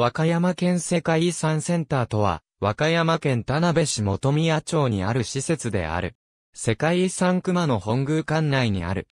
和歌山県世界遺産センターとは、和歌山県田辺市本宮町にある施設である。世界遺産熊野本宮館内にある。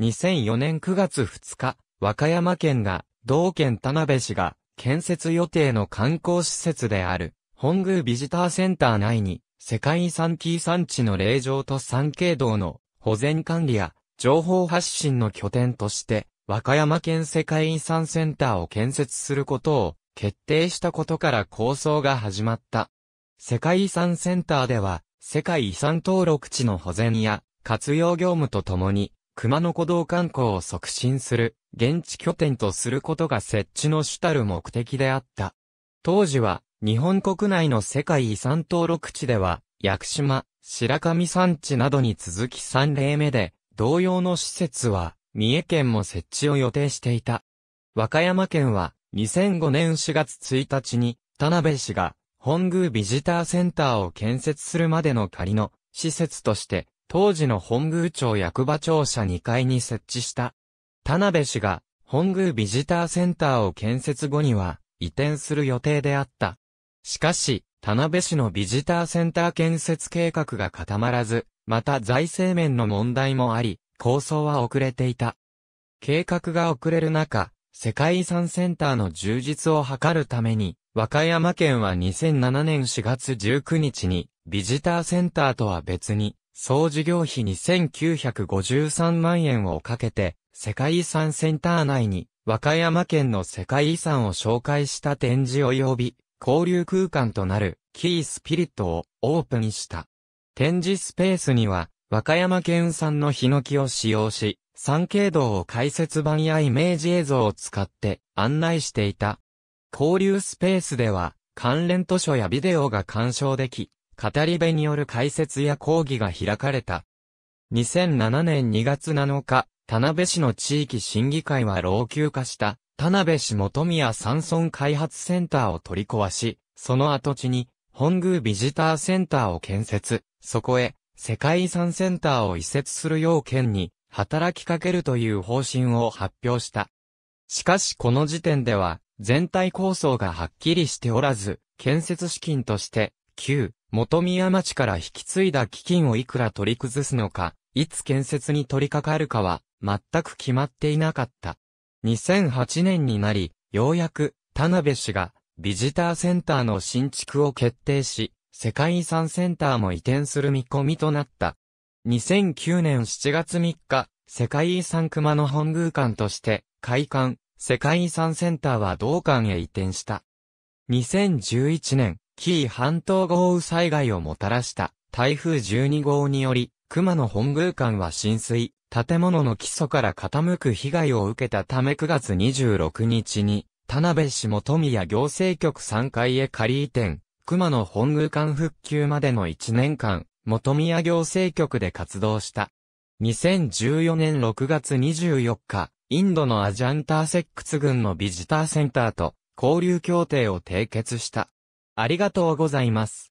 2004年9月2日、和歌山県が、同県田辺市が、建設予定の観光施設である、本宮ビジターセンター内に、世界遺産キー産地の霊場と山景道の保全管理や情報発信の拠点として、和歌山県世界遺産センターを建設することを決定したことから構想が始まった。世界遺産センターでは、世界遺産登録地の保全や活用業務とともに、熊野古道観光を促進する、現地拠点とすることが設置の主たる目的であった。当時は、日本国内の世界遺産登録地では、屋久島、白神山地などに続き3例目で、同様の施設は、三重県も設置を予定していた。和歌山県は、2005年4月1日に、田辺市が、本宮ビジターセンターを建設するまでの仮の施設として、当時の本宮町役場庁舎2階に設置した。田辺市が、本宮ビジターセンターを建設後には、移転する予定であった。しかし、田辺市のビジターセンター建設計画が固まらず、また財政面の問題もあり、構想は遅れていた。計画が遅れる中、世界遺産センターの充実を図るために、和歌山県は2007年4月19日に、ビジターセンターとは別に、総事業費2953万円をかけて、世界遺産センター内に、和歌山県の世界遺産を紹介した展示及び、交流空間となる、キースピリットをオープンした。展示スペースには、和歌山県産のヒノキを使用し、三景道を解説版やイメージ映像を使って案内していた。交流スペースでは、関連図書やビデオが鑑賞でき、語り部による解説や講義が開かれた。2007年2月7日、田辺市の地域審議会は老朽化した田辺市元宮山村開発センターを取り壊し、その跡地に本宮ビジターセンターを建設、そこへ世界遺産センターを移設する要件に働きかけるという方針を発表した。しかしこの時点では、全体構想がはっきりしておらず、建設資金として、旧、元宮町から引き継いだ基金をいくら取り崩すのか、いつ建設に取り掛かるかは、全く決まっていなかった。2008年になり、ようやく、田辺氏が、ビジターセンターの新築を決定し、世界遺産センターも移転する見込みとなった。2009年7月3日、世界遺産熊野本宮館として、開館、世界遺産センターは同館へ移転した。2011年、紀伊半島豪雨災害をもたらした台風12号により、熊野本宮館は浸水、建物の基礎から傾く被害を受けたため9月26日に、田辺市元宮行政局3階へ仮移転、熊野本宮館復旧までの1年間、元宮行政局で活動した。2014年6月24日、インドのアジャンターセックス軍のビジターセンターと交流協定を締結した。ありがとうございます。